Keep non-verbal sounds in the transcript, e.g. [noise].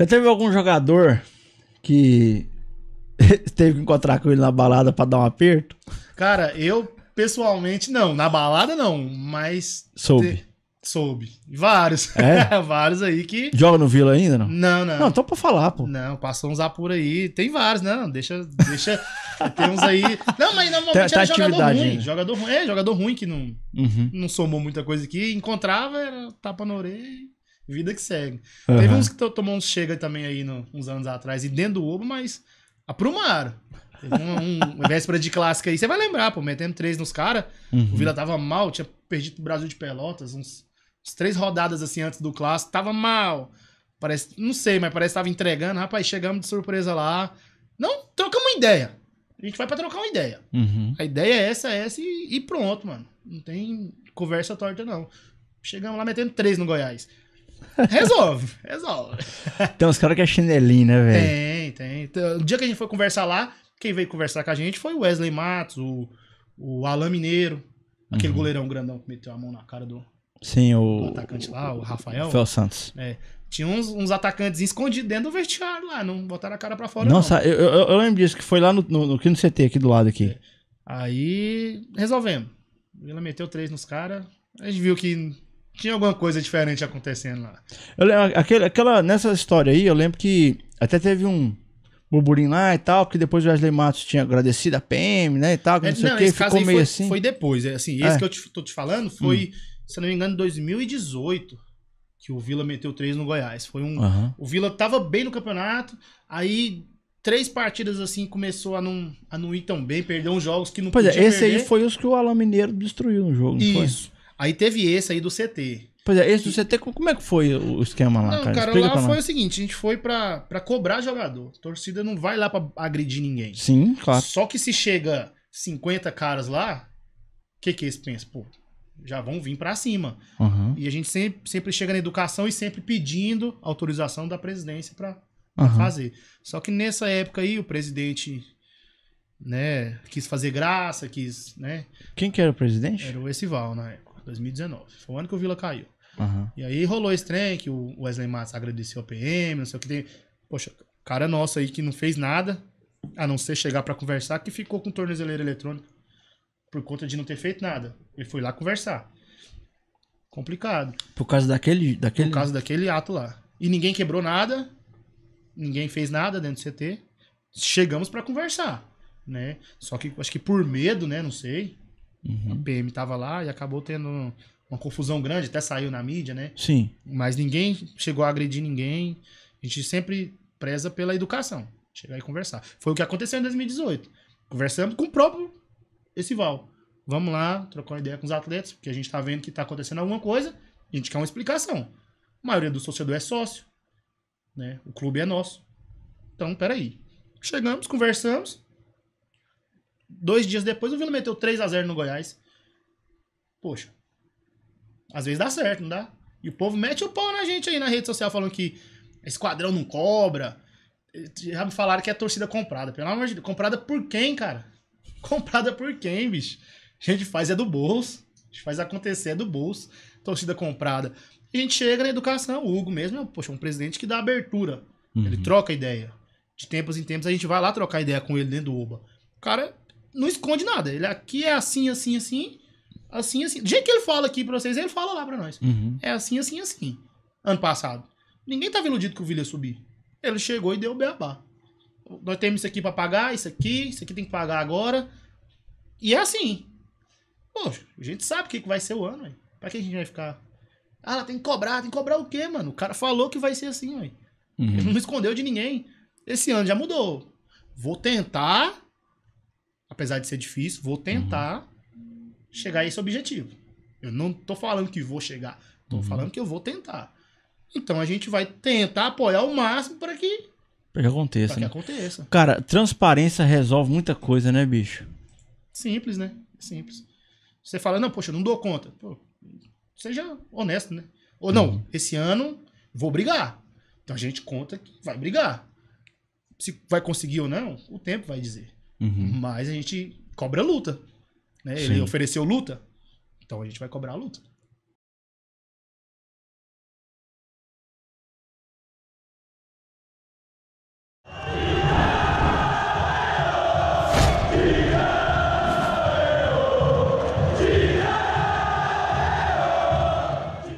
Já teve algum jogador que [laughs] teve que encontrar com ele na balada para dar um aperto? Cara, eu pessoalmente não. Na balada não, mas. Soube. Te... Soube. Vários. É? [laughs] vários aí que. Joga no Vila ainda, não? Não, não. Não, então pra falar, pô. Não, passou uns apuros aí. Tem vários, não. Né? Deixa. deixa... [laughs] Tem uns aí. Não, mas normalmente tá, era tá jogador ruim. Ainda. Jogador ruim. É, jogador ruim que não, uhum. não somou muita coisa aqui. Encontrava, era tapa na orelha vida que segue. Uhum. Teve uns que tomou uns chega também aí no, uns anos atrás, e dentro do ovo, mas aprumaram. Teve uma, um, uma véspera de clássica aí, você vai lembrar, pô, metendo três nos caras, uhum. o Vila tava mal, tinha perdido o Brasil de Pelotas, uns, uns, três rodadas assim antes do clássico, tava mal. Parece, não sei, mas parece que tava entregando. Rapaz, chegamos de surpresa lá. Não, trocamos uma ideia. A gente vai pra trocar uma ideia. Uhum. A ideia é essa, é essa e, e pronto, mano. Não tem conversa torta, não. Chegamos lá metendo três no Goiás. Resolve, resolve. Tem uns caras que é chinelinho, né, velho? Tem, tem. Então, o dia que a gente foi conversar lá, quem veio conversar com a gente foi o Wesley Matos, o, o Alain Mineiro, aquele uhum. goleirão grandão que meteu a mão na cara do, Sim, o, do atacante lá, o Rafael. O Fel Santos. É. Tinha uns, uns atacantes escondidos dentro do vestiário lá, não botaram a cara pra fora. Nossa, não. Eu, eu, eu lembro disso, que foi lá no, no, no, no CT, aqui do lado aqui. É. Aí resolvemos. Ela meteu três nos caras. A gente viu que tinha alguma coisa diferente acontecendo lá. Eu lembro, aquele, aquela, nessa história aí, eu lembro que até teve um burburinho lá e tal, que depois o Wesley Matos tinha agradecido a PM, né, e tal, que é, não é, sei o que, ficou meio foi, assim. Foi depois, é, assim, é. esse é. que eu te, tô te falando foi, hum. se eu não me engano, 2018, que o Vila meteu três no Goiás. Foi um, uhum. o Vila tava bem no campeonato, aí três partidas assim começou a não, a não ir tão bem, perdeu uns jogos que não pois podia é, esse perder. aí foi os que o Alain Mineiro destruiu no jogo, Isso. Foi? Aí teve esse aí do CT. Pois é, esse do CT, como é que foi o esquema lá, não, cara? cara lá foi o seguinte, a gente foi pra, pra cobrar jogador. A torcida não vai lá pra agredir ninguém. Sim, claro. Só que se chega 50 caras lá, o que que eles pensam? Pô, já vão vir pra cima. Uhum. E a gente sempre, sempre chega na educação e sempre pedindo autorização da presidência pra, pra uhum. fazer. Só que nessa época aí, o presidente né, quis fazer graça, quis, né? Quem que era o presidente? Era o Esival na época. 2019. Foi o ano que o Vila caiu. Uhum. E aí rolou esse trem que o Wesley Matos agradeceu a PM, não sei o que tem. Poxa, cara nosso aí que não fez nada, a não ser chegar para conversar, que ficou com tornozeleira eletrônica por conta de não ter feito nada. Ele foi lá conversar. Complicado. Por causa daquele, daquele. Por causa daquele ato lá. E ninguém quebrou nada, ninguém fez nada dentro do CT. Chegamos para conversar, né? Só que acho que por medo, né? Não sei. Uhum. A PM estava lá e acabou tendo uma confusão grande, até saiu na mídia, né? Sim. Mas ninguém chegou a agredir ninguém. A gente sempre preza pela educação. Chegar e conversar. Foi o que aconteceu em 2018. Conversamos com o próprio Esival. Vamos lá, trocar uma ideia com os atletas, porque a gente está vendo que está acontecendo alguma coisa, a gente quer uma explicação. A maioria do torcedor é sócio, né? O clube é nosso. Então, peraí. Chegamos, conversamos, Dois dias depois, o Vila meteu 3 a 0 no Goiás. Poxa. Às vezes dá certo, não dá? E o povo mete o pau na gente aí na rede social falando que esquadrão não cobra. Eh, já me falaram que é torcida comprada. Pelo amor de Deus, comprada por quem, cara? [laughs] Comprada por quem, bicho? A gente faz é do bolso. A gente faz acontecer é do bolso. Torcida comprada. A gente chega na educação. O Hugo mesmo é poxa, um presidente que dá abertura. Uhum. Ele troca ideia. De tempos em tempos a gente vai lá trocar ideia com ele dentro do UBA. O cara é não esconde nada. Ele aqui é assim, assim, assim, assim, assim. Do jeito que ele fala aqui pra vocês, ele fala lá pra nós. Uhum. É assim, assim, assim. Ano passado. Ninguém tava iludido que o Vila ia subir. Ele chegou e deu o beabá. Nós temos isso aqui pra pagar, isso aqui, isso aqui tem que pagar agora. E é assim. Poxa, a gente sabe o que, que vai ser o ano, velho. Pra que a gente vai ficar? Ah, tem que cobrar, tem que cobrar o quê, mano? O cara falou que vai ser assim, velho. Uhum. Ele não escondeu de ninguém. Esse ano já mudou. Vou tentar apesar de ser difícil, vou tentar uhum. chegar a esse objetivo. Eu não tô falando que vou chegar, tô uhum. falando que eu vou tentar. Então a gente vai tentar apoiar o máximo para que para que aconteça. Pra que né? aconteça. Cara, transparência resolve muita coisa, né, bicho? Simples, né? Simples. Você fala, não, poxa, eu não dou conta. Pô, seja honesto, né? Ou não, uhum. esse ano vou brigar. Então a gente conta que vai brigar. Se vai conseguir ou não, o tempo vai dizer. Uhum. Mas a gente cobra luta. Né? Ele ofereceu luta, então a gente vai cobrar a luta.